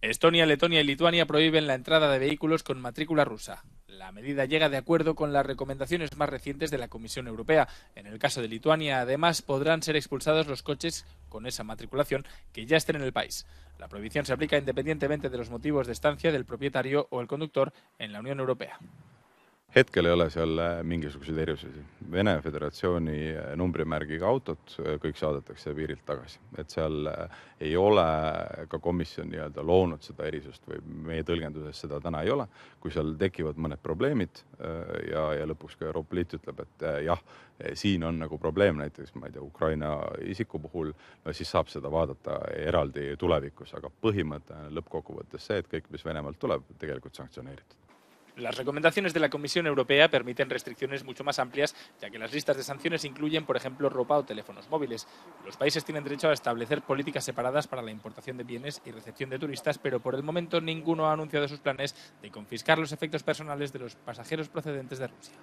Estonia, Letonia y Lituania prohíben la entrada de vehículos con matrícula rusa. La medida llega de acuerdo con las recomendaciones más recientes de la Comisión Europea. En el caso de Lituania, además, podrán ser expulsados los coches con esa matriculación que ya estén en el país. La prohibición se aplica independientemente de los motivos de estancia del propietario o el conductor en la Unión Europea. hetkel ei ole seal äh, mingisuguseid erisusi. Vene Föderatsiooni äh, numbrimärgiga autod äh, kõik saadetakse piirilt tagasi, et seal ei ole ka komisjon nii-öelda loonud seda erisust või meie tõlgenduses seda täna ei ole. kui seal tekivad mõned probleemid ja, ja lõpuks ka Euroopa Liit ütleb, et jah, siin on nagu probleem näiteks, ma ei tea, Ukraina isiku puhul, no siis saab seda vaadata eraldi tulevikus, aga põhimõte on lõppkokkuvõttes see, et kõik, mis Venemaalt tuleb, tegelikult sanktsioneeritud Las recomendaciones de la Comisión Europea permiten restricciones mucho más amplias, ya que las listas de sanciones incluyen, por ejemplo, ropa o teléfonos móviles. Los países tienen derecho a establecer políticas separadas para la importación de bienes y recepción de turistas, pero por el momento ninguno ha anunciado sus planes de confiscar los efectos personales de los pasajeros procedentes de Rusia.